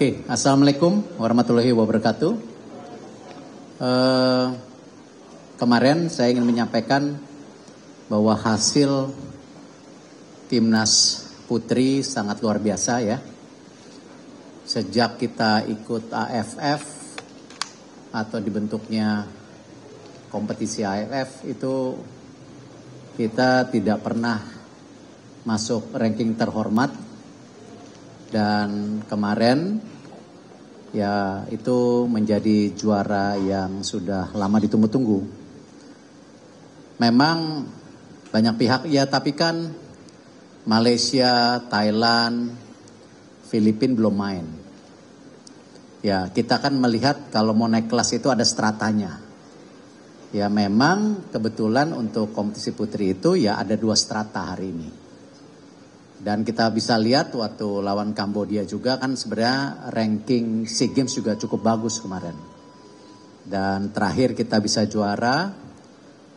Oke, okay. assalamualaikum warahmatullahi wabarakatuh. Uh, kemarin saya ingin menyampaikan bahwa hasil timnas putri sangat luar biasa ya. Sejak kita ikut AFF atau dibentuknya kompetisi AFF itu kita tidak pernah masuk ranking terhormat dan kemarin ya itu menjadi juara yang sudah lama ditunggu-tunggu. Memang banyak pihak ya tapi kan Malaysia, Thailand, Filipina belum main. Ya, kita kan melihat kalau mau naik kelas itu ada stratanya. Ya memang kebetulan untuk kompetisi putri itu ya ada dua strata hari ini. Dan kita bisa lihat waktu lawan Kamboja juga kan sebenarnya ranking SEA Games juga cukup bagus kemarin. Dan terakhir kita bisa juara.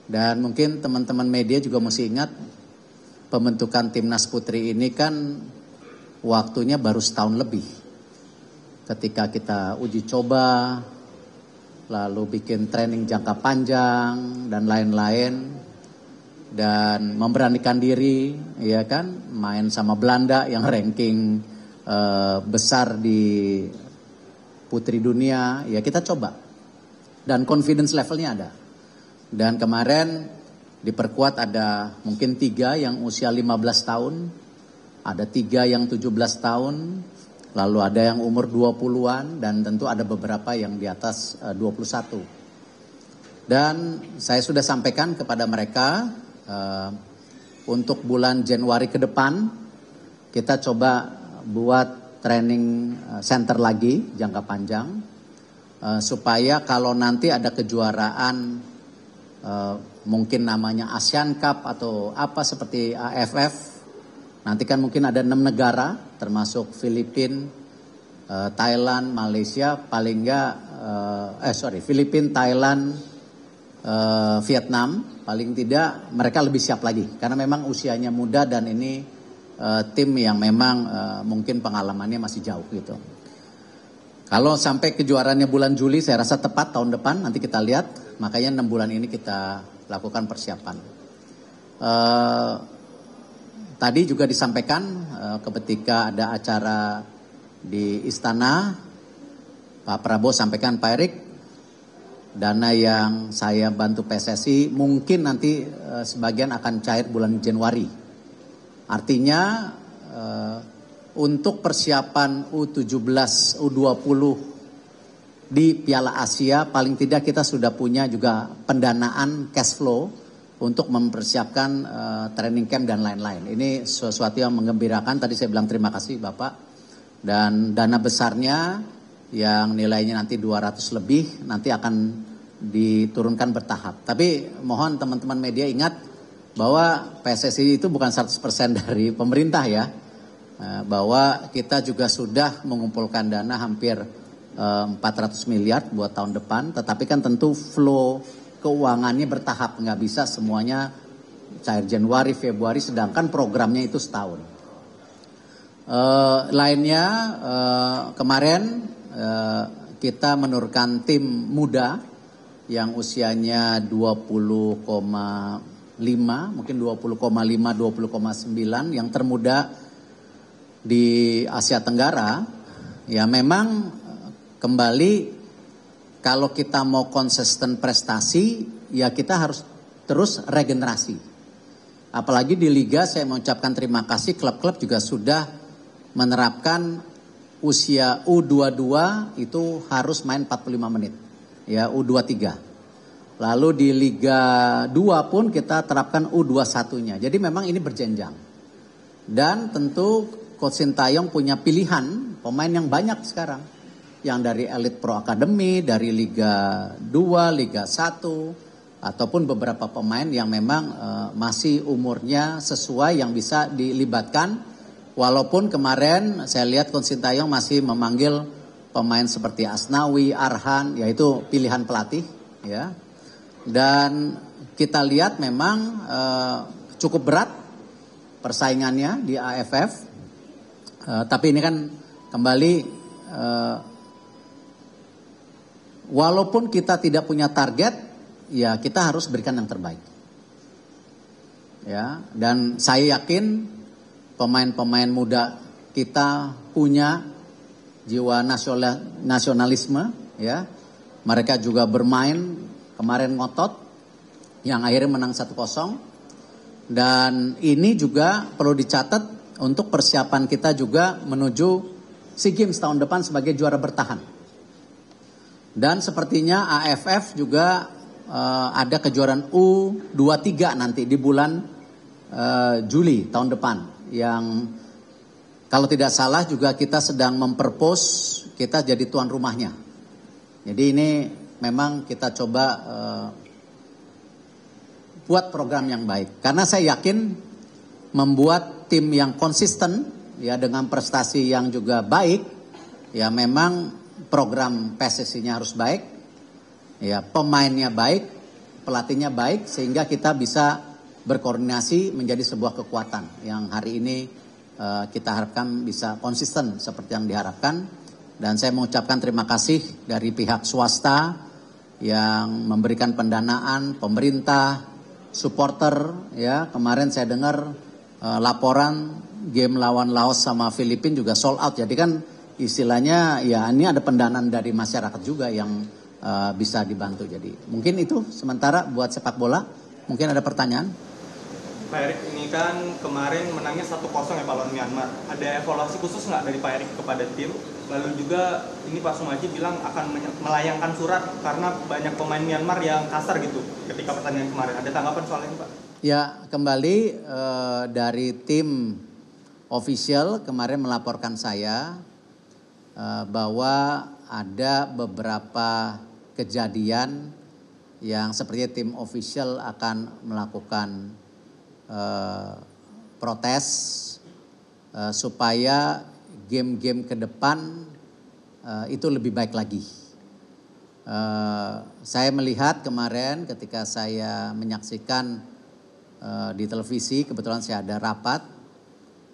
Dan mungkin teman-teman media juga mesti ingat pembentukan timnas putri ini kan waktunya baru setahun lebih. Ketika kita uji coba, lalu bikin training jangka panjang dan lain-lain dan memberanikan diri ya kan main sama Belanda yang ranking uh, besar di putri dunia ya kita coba dan confidence levelnya ada dan kemarin diperkuat ada mungkin tiga yang usia 15 tahun ada tiga yang 17 tahun lalu ada yang umur 20-an dan tentu ada beberapa yang di atas eh, uh, 21 dan saya sudah sampaikan kepada mereka uh, untuk bulan Januari ke depan kita coba buat training eh, center lagi jangka panjang uh, supaya kalau nanti ada kejuaraan uh, mungkin namanya Asian Cup atau apa seperti AFF nanti kan mungkin ada enam negara termasuk Filipina Thailand, Malaysia, paling enggak, eh sorry, Filipina, Thailand, uh, Vietnam paling tidak mereka lebih siap lagi karena memang usianya muda dan ini uh, tim yang memang uh, mungkin pengalamannya masih jauh gitu. Kalau sampai kejuarannya bulan Juli saya rasa tepat tahun depan nanti kita lihat makanya enam bulan ini kita lakukan persiapan. Uh, tadi juga disampaikan uh, ketika ada acara di istana Pak Prabowo sampaikan Pak Erik dana yang saya bantu PSSI mungkin nanti eh, sebagian akan cair bulan Januari. Artinya eh, untuk persiapan U17, U20 di Piala Asia paling tidak kita sudah punya juga pendanaan cash flow untuk mempersiapkan eh, training camp dan lain-lain. Ini sesuatu yang mengembirakan. Tadi saya bilang terima kasih Bapak. Dan dana besarnya yang nilainya nanti 200 lebih nanti akan diturunkan bertahap. Tapi mohon teman-teman media ingat bahwa PSSI itu bukan 100% dari pemerintah ya. Eh, bahwa kita juga sudah mengumpulkan dana hampir 400 eh, miliar buat tahun depan. Tetapi kan tentu flow keuangannya bertahap. Nggak bisa semuanya cair Januari, Februari sedangkan programnya itu setahun. Uh, lainnya uh, kemarin Eh, kita menurunkan tim muda yang usianya 20,5 mungkin 20,5 20,9 yang termuda di Asia Tenggara ya memang eh, kembali kalau kita mau konsisten prestasi ya kita harus terus regenerasi apalagi di liga saya mengucapkan terima kasih klub-klub juga sudah menerapkan usia U22 itu harus main 45 menit. Ya, U23. Lalu di Liga 2 pun kita terapkan U21-nya. Jadi memang ini berjenjang. Dan tentu Coach Sintayong punya pilihan pemain yang banyak sekarang. Yang dari elit pro academy, dari Liga 2, Liga 1, ataupun beberapa pemain yang memang eh, masih umurnya sesuai yang bisa dilibatkan Walaupun kemarin saya lihat Konsintayong masih memanggil pemain seperti Asnawi, Arhan, yaitu pilihan pelatih, ya. Dan kita lihat memang eh, cukup berat persaingannya di AFF, eh, tapi ini kan kembali eh, walaupun kita tidak punya target, ya kita harus berikan yang terbaik. Ya, dan saya yakin pemain-pemain muda kita punya jiwa nasionalisme ya. Mereka juga bermain kemarin ngotot yang akhirnya menang 1-0. Dan ini juga perlu dicatat untuk persiapan kita juga menuju SEA Games tahun depan sebagai juara bertahan. Dan sepertinya AFF juga uh, ada kejuaraan U23 nanti di bulan uh, Juli tahun depan yang kalau tidak salah juga kita sedang memperpos kita jadi tuan rumahnya. Jadi ini memang kita coba uh, buat program yang baik. Karena saya yakin membuat tim yang konsisten ya dengan prestasi yang juga baik ya memang program PSSI-nya harus baik. Ya, pemainnya baik, pelatihnya baik sehingga kita bisa berkoordinasi menjadi sebuah kekuatan yang hari ini uh, kita harapkan bisa konsisten seperti yang diharapkan. Dan saya mengucapkan terima kasih dari pihak swasta yang memberikan pendanaan, pemerintah, supporter. Ya kemarin saya dengar uh, laporan game lawan Laos sama Filipina juga sold out. Jadi kan istilahnya ya ini ada pendanaan dari masyarakat juga yang uh, bisa dibantu. Jadi mungkin itu sementara buat sepak bola. Mungkin ada pertanyaan? Pak Erick ini kan kemarin menangnya 1-0 ya Pak lawan Myanmar. Ada evaluasi khusus nggak dari Pak Erick kepada tim? Lalu juga ini Pak Sumaji bilang akan melayangkan surat karena banyak pemain Myanmar yang kasar gitu ketika pertandingan kemarin. Ada tanggapan soal ini Pak? Ya kembali eh, dari tim official kemarin melaporkan saya eh, bahwa ada beberapa kejadian yang sepertinya tim official akan melakukan Eh, protes uh, supaya game-game ke depan uh, itu lebih baik lagi. Uh, saya melihat kemarin ketika saya menyaksikan uh, di televisi, kebetulan saya ada rapat,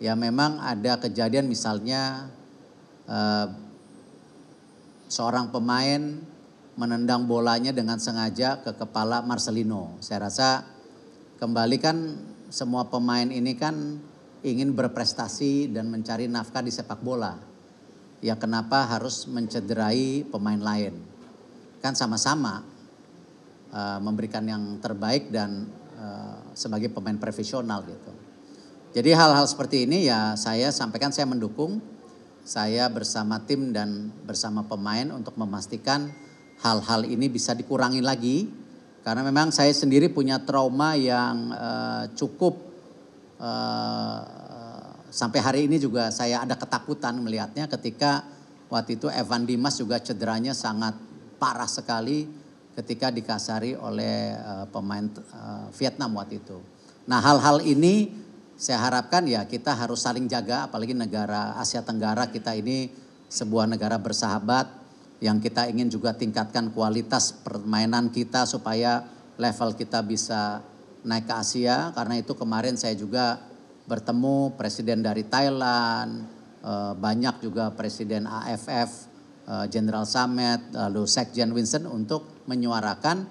ya memang ada kejadian misalnya uh, seorang pemain menendang bolanya dengan sengaja ke kepala Marcelino. Saya rasa kembali kan semua pemain ini kan ingin berprestasi dan mencari nafkah di sepak bola. Ya kenapa harus mencederai pemain lain? Kan sama-sama uh, memberikan yang terbaik dan uh, sebagai pemain profesional gitu. Jadi hal-hal seperti ini ya saya sampaikan saya mendukung. Saya bersama tim dan bersama pemain untuk memastikan hal-hal ini bisa dikurangi lagi karena memang saya sendiri punya trauma yang uh, cukup uh, sampai hari ini juga saya ada ketakutan melihatnya ketika waktu itu Evan Dimas juga cederanya sangat parah sekali ketika dikasari oleh uh, pemain uh, Vietnam waktu itu. Nah hal-hal ini saya harapkan ya kita harus saling jaga apalagi negara Asia Tenggara kita ini sebuah negara bersahabat yang kita ingin juga tingkatkan kualitas permainan kita supaya level kita bisa naik ke Asia karena itu kemarin saya juga bertemu presiden dari Thailand, eh, banyak juga presiden AFF, eh, General Summit, lalu Sekjen Winston untuk menyuarakan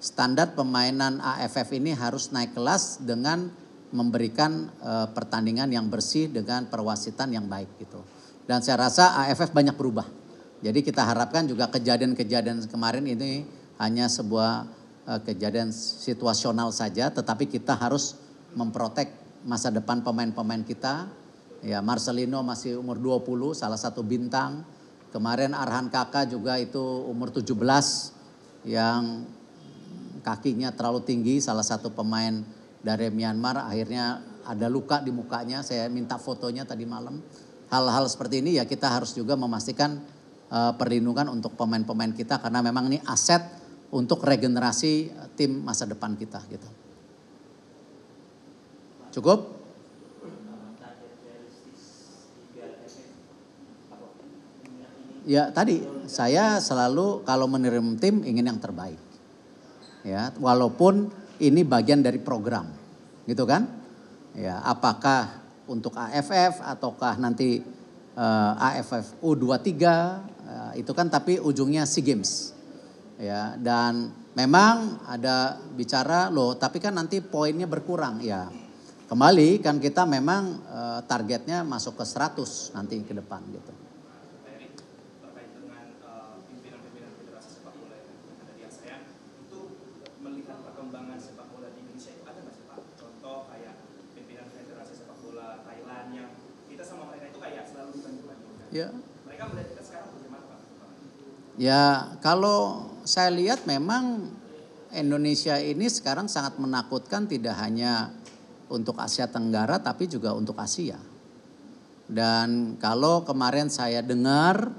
standar pemainan AFF ini harus naik kelas dengan memberikan eh, pertandingan yang bersih dengan perwasitan yang baik gitu. Dan saya rasa AFF banyak berubah jadi kita harapkan juga kejadian-kejadian kemarin ini hanya sebuah eh, kejadian situasional saja, tetapi kita harus memprotek masa depan pemain-pemain kita. Ya, Marcelino masih umur 20, salah satu bintang. Kemarin Arhan Kakak juga itu umur 17 yang kakinya terlalu tinggi, salah satu pemain dari Myanmar akhirnya ada luka di mukanya. Saya minta fotonya tadi malam. Hal-hal seperti ini ya kita harus juga memastikan Eh, perlindungan untuk pemain-pemain kita karena memang ini aset untuk regenerasi tim masa depan kita gitu. Cukup? Ya tadi saya selalu kalau menerima tim ingin yang terbaik. Ya, walaupun ini bagian dari program. Gitu kan? Ya, apakah untuk AFF ataukah nanti uh, AFF U23 itu kan tapi ujungnya SEA Games. Ya, dan memang ada bicara loh, tapi kan nanti poinnya berkurang ya. Kembali kan kita memang uh, targetnya masuk ke 100 nanti ke depan gitu. Ya kalau saya lihat memang Indonesia ini sekarang sangat menakutkan tidak hanya untuk Asia Tenggara tapi juga untuk Asia. Dan kalau kemarin saya dengar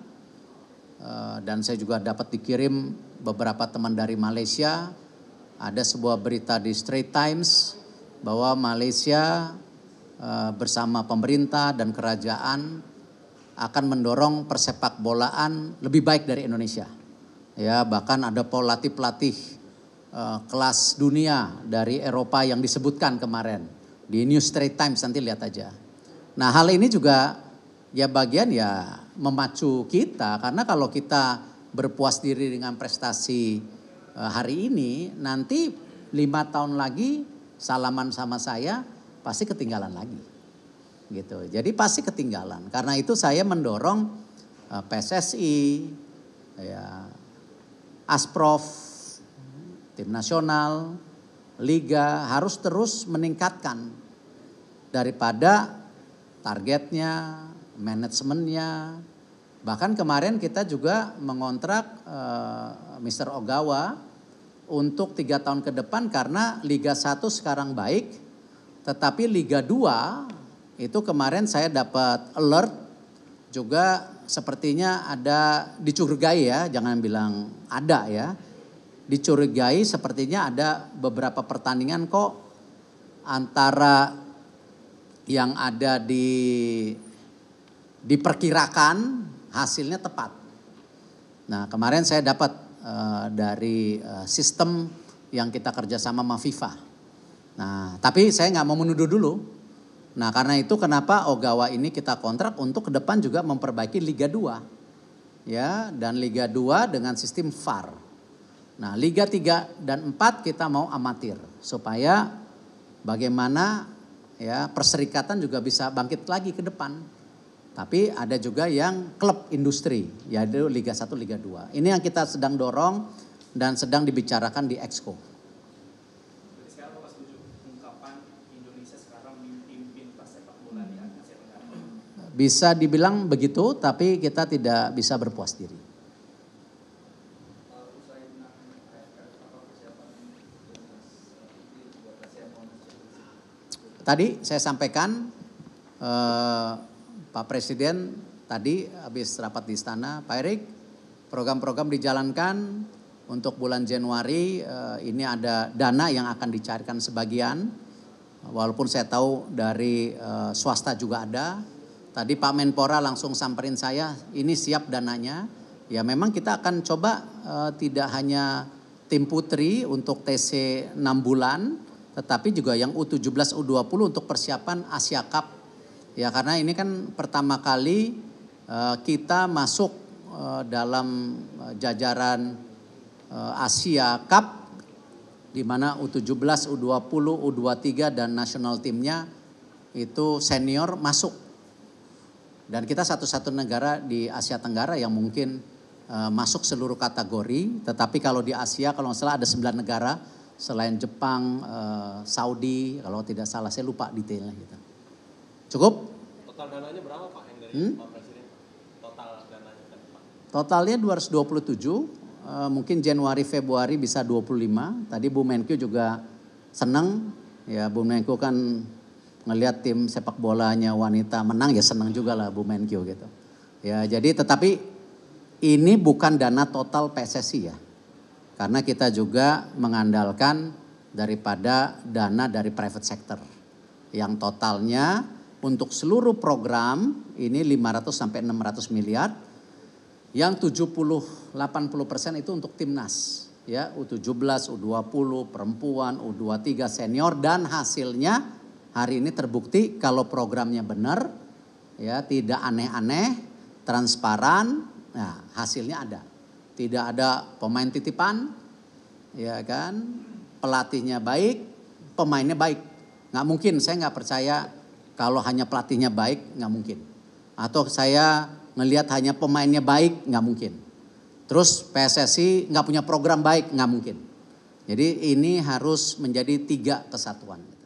eh, dan saya juga dapat dikirim beberapa teman dari Malaysia, ada sebuah berita di Straits Times bahwa Malaysia eh, bersama pemerintah dan kerajaan akan mendorong persepak bolaan lebih baik dari Indonesia. Ya, bahkan ada pelatih-pelatih uh, kelas dunia dari Eropa yang disebutkan kemarin di New Street Times nanti lihat aja. Nah, hal ini juga ya bagian ya memacu kita karena kalau kita berpuas diri dengan prestasi uh, hari ini, nanti lima tahun lagi salaman sama saya pasti ketinggalan lagi gitu. Jadi pasti ketinggalan. Karena itu saya mendorong eh, PSSI, ya, Asprov, tim nasional, liga harus terus meningkatkan daripada targetnya, manajemennya. Bahkan kemarin kita juga mengontrak uh, eh, Mr. Ogawa untuk tiga tahun ke depan karena Liga 1 sekarang baik, tetapi Liga 2 itu kemarin saya dapat alert juga sepertinya ada dicurigai ya, jangan bilang ada ya. Dicurigai sepertinya ada beberapa pertandingan kok antara yang ada di diperkirakan hasilnya tepat. Nah kemarin saya dapat uh, dari uh, sistem yang kita kerjasama sama FIFA. Nah tapi saya nggak mau menuduh dulu, Nah karena itu kenapa Ogawa ini kita kontrak untuk ke depan juga memperbaiki Liga 2. Ya, dan Liga 2 dengan sistem VAR. Nah, Liga 3 dan 4 kita mau amatir supaya bagaimana ya perserikatan juga bisa bangkit lagi ke depan. Tapi ada juga yang klub industri, yaitu Liga 1, Liga 2. Ini yang kita sedang dorong dan sedang dibicarakan di Exco. Bisa dibilang begitu, tapi kita tidak bisa berpuas diri. Tadi saya sampaikan eh, Pak Presiden tadi habis rapat di istana, Pak Erik, program-program dijalankan untuk bulan Januari eh, ini ada dana yang akan dicairkan sebagian, walaupun saya tahu dari eh, swasta juga ada, Tadi Pak Menpora langsung samperin saya, ini siap dananya. Ya memang kita akan coba eh, tidak hanya tim putri untuk TC 6 bulan, tetapi juga yang U17 U20 untuk persiapan Asia Cup. Ya karena ini kan pertama kali eh, kita masuk eh, dalam jajaran Asia Cup di mana U17, U20, U23 dan nasional timnya itu senior masuk dan kita satu-satu negara di Asia Tenggara yang mungkin uh, masuk seluruh kategori, tetapi kalau di Asia kalau nggak salah ada sembilan negara selain Jepang, uh, Saudi, kalau tidak salah saya lupa detailnya gitu. Cukup? Total dananya berapa Pak yang dari hmm? Pak Presiden? Total dananya kan, Totalnya 227, eh, mungkin Januari Februari bisa 25. Tadi Bu Menkyu juga senang ya Bu Menkyu kan ngelihat tim sepak bolanya wanita menang ya senang juga lah Bu Menkyu gitu. Ya jadi tetapi ini bukan dana total PSSI ya. Karena kita juga mengandalkan daripada dana dari private sector. Yang totalnya untuk seluruh program ini 500 sampai 600 miliar. Yang 70 80 persen itu untuk timnas ya U17, U20, perempuan, U23 senior dan hasilnya hari ini terbukti kalau programnya benar, ya tidak aneh-aneh, transparan, nah hasilnya ada. Tidak ada pemain titipan, ya kan, pelatihnya baik, pemainnya baik. Nggak mungkin, saya nggak percaya kalau hanya pelatihnya baik, nggak mungkin. Atau saya ngelihat hanya pemainnya baik, nggak mungkin. Terus PSSI nggak punya program baik, nggak mungkin. Jadi ini harus menjadi tiga kesatuan.